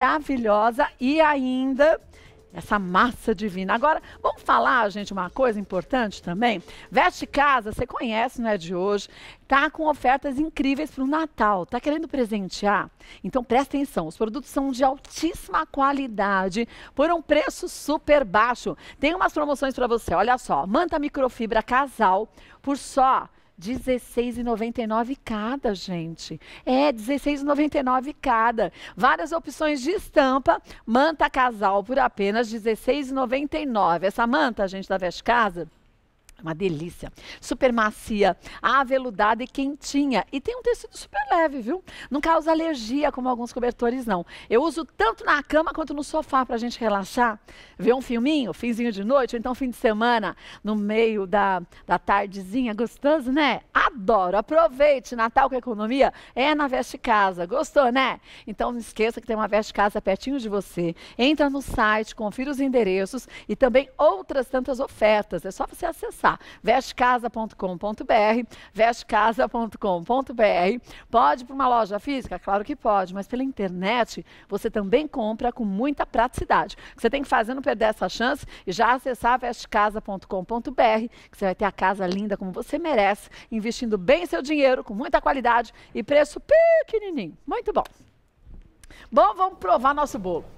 maravilhosa e ainda essa massa divina. Agora, vamos falar, gente, uma coisa importante também. Veste Casa, você conhece, não é de hoje, tá com ofertas incríveis para o Natal. Tá querendo presentear? Então presta atenção, os produtos são de altíssima qualidade por um preço super baixo. Tem umas promoções para você. Olha só, manta microfibra casal por só 16,99 cada, gente. É, 16,99 cada. Várias opções de estampa. Manta casal por apenas 16,99. Essa manta, gente, da Veste Casa, uma delícia. Super macia, aveludada e quentinha. E tem um tecido super leve, viu? Não causa alergia, como alguns cobertores, não. Eu uso tanto na cama quanto no sofá para a gente relaxar, ver um filminho, finzinho de noite, ou então fim de semana, no meio da, da tardezinha. Gostoso, né? Adoro. Aproveite. Natal com economia é na Veste Casa. Gostou, né? Então não esqueça que tem uma Veste Casa pertinho de você. Entra no site, confira os endereços e também outras tantas ofertas. É só você acessar acessar vestcasa.com.br. vestecasa.com.br. Pode para uma loja física? Claro que pode, mas pela internet você também compra com muita praticidade. O que você tem que fazer é não perder essa chance e já acessar vestcasa.com.br, que você vai ter a casa linda como você merece, investindo bem seu dinheiro, com muita qualidade e preço pequenininho. Muito bom. Bom, vamos provar nosso bolo.